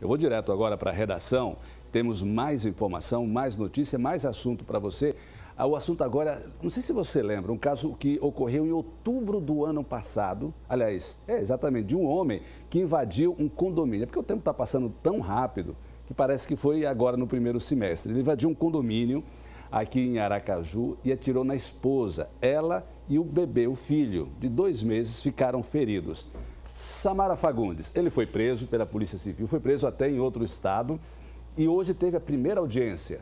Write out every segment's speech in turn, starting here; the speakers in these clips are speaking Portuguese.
Eu vou direto agora para a redação. Temos mais informação, mais notícia, mais assunto para você. Ah, o assunto agora, não sei se você lembra, um caso que ocorreu em outubro do ano passado. Aliás, é exatamente de um homem que invadiu um condomínio. É porque o tempo está passando tão rápido que parece que foi agora no primeiro semestre. Ele invadiu um condomínio aqui em Aracaju e atirou na esposa. Ela e o bebê, o filho, de dois meses, ficaram feridos. Samara Fagundes, ele foi preso pela Polícia Civil, foi preso até em outro estado e hoje teve a primeira audiência.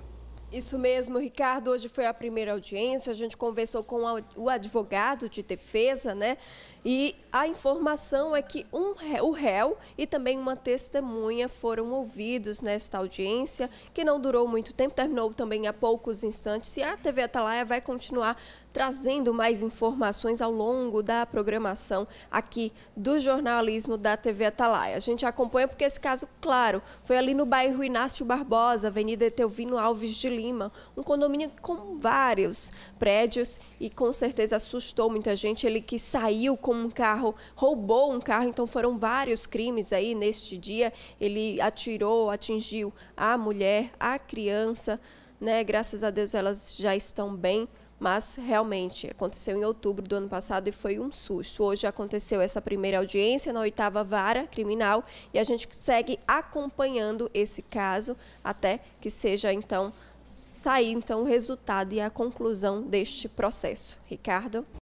Isso mesmo, Ricardo. Hoje foi a primeira audiência. A gente conversou com o advogado de defesa, né? E a informação é que um, o réu e também uma testemunha foram ouvidos nesta audiência, que não durou muito tempo, terminou também há poucos instantes. E a TV Atalaia vai continuar trazendo mais informações ao longo da programação aqui do jornalismo da TV Atalaia. A gente acompanha porque esse caso, claro, foi ali no bairro Inácio Barbosa, Avenida Etelvino Alves de Lima, um condomínio com vários prédios e com certeza assustou muita gente. Ele que saiu com um carro, roubou um carro, então foram vários crimes aí neste dia. Ele atirou, atingiu a mulher, a criança, né? Graças a Deus elas já estão bem mas realmente aconteceu em outubro do ano passado e foi um susto. Hoje aconteceu essa primeira audiência na oitava vara criminal e a gente segue acompanhando esse caso até que seja então sair então o resultado e a conclusão deste processo. Ricardo